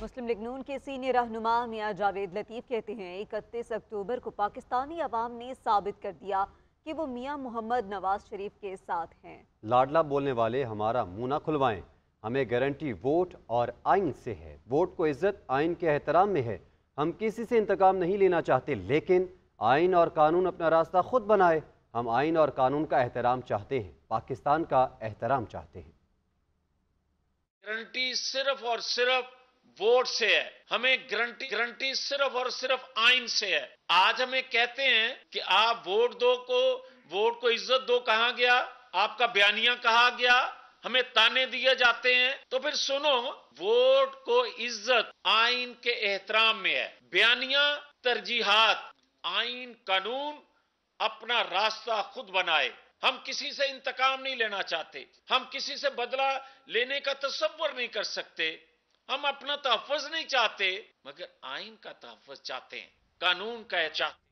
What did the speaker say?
मुस्लिम league नून के senior रहनुमा मियाँ जावेद लतीफ़ कहते हैं इकतीस अक्टूबर को पाकिस्तानी अवाम ने साबित कर दिया कि वो मियाँ मोहम्मद नवाज शरीफ के साथ हैं लाडला बोलने वाले हमारा मुँह ना खुलवाएं हमें गारंटी वोट और आइन से है वोट को इज्जत आइन के एहतराम में है हम किसी से इंतकाम नहीं लेना चाहते लेकिन आइन और कानून अपना रास्ता खुद बनाए हम आइन और कानून का एहतराम चाहते हैं पाकिस्तान का एहतराम चाहते हैं गारंटी सिर्फ और सिर्फ वोट से है हमें गारंटी गारंटी सिर्फ और सिर्फ आइन से है आज हमें कहते हैं कि आप वोट दो को वोट को इज्जत दो कहा गया आपका बयानिया कहा गया हमें ताने दिए जाते हैं तो फिर सुनो वोट को इज्जत आइन के एहतराम में है बयानिया तरजीहात आइन कानून अपना रास्ता खुद बनाए हम किसी से इंतकाम नहीं लेना चाहते हम किसी से बदला लेने का तस्वर नहीं कर सकते हम अपना तहफ़ नहीं चाहते मगर आइन का तहफ़ चाहते हैं कानून का चाहते